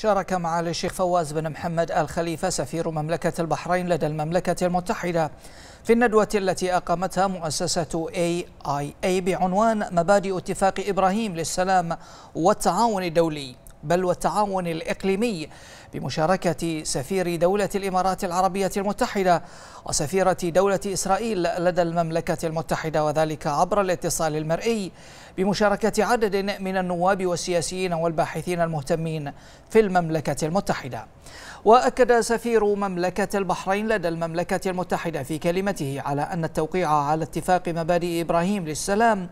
شارك معالي الشيخ فواز بن محمد الخليفة سفير مملكة البحرين لدى المملكة المتحدة في الندوة التي أقامتها مؤسسة AIA بعنوان مبادئ اتفاق إبراهيم للسلام والتعاون الدولي بل والتعاون الإقليمي بمشاركة سفير دولة الإمارات العربية المتحدة وسفيرة دولة إسرائيل لدى المملكة المتحدة وذلك عبر الاتصال المرئي بمشاركة عدد من النواب والسياسيين والباحثين المهتمين في المملكة المتحدة وأكد سفير مملكة البحرين لدى المملكة المتحدة في كلمته على أن التوقيع على اتفاق مبادئ إبراهيم للسلام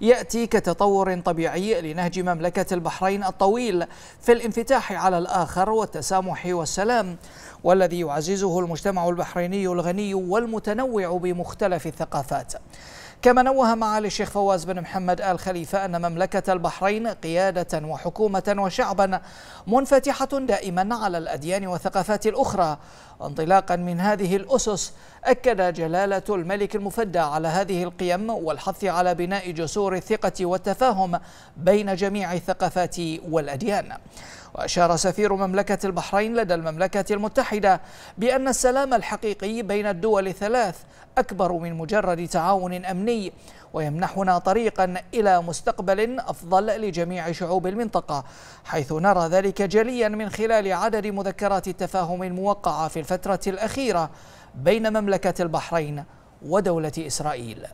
يأتي كتطور طبيعي لنهج مملكة البحرين الطويل في الانفتاح على الآخر والتسامح والسلام والذي يعززه المجتمع البحريني الغني والمتنوع بمختلف الثقافات كما نوه معالي الشيخ فواز بن محمد آل خليفة أن مملكة البحرين قيادة وحكومة وشعبا منفتحة دائما على الأديان والثقافات الأخرى انطلاقا من هذه الأسس أكد جلالة الملك المفدى على هذه القيم والحث على بناء جسور الثقة والتفاهم بين جميع الثقافات والأديان وأشار سفير مملكة البحرين لدى المملكة المتحدة بأن السلام الحقيقي بين الدول الثلاث أكبر من مجرد تعاون أمني ويمنحنا طريقا إلى مستقبل أفضل لجميع شعوب المنطقة حيث نرى ذلك جليا من خلال عدد مذكرات التفاهم الموقعة في الفترة الأخيرة بين مملكة البحرين ودولة إسرائيل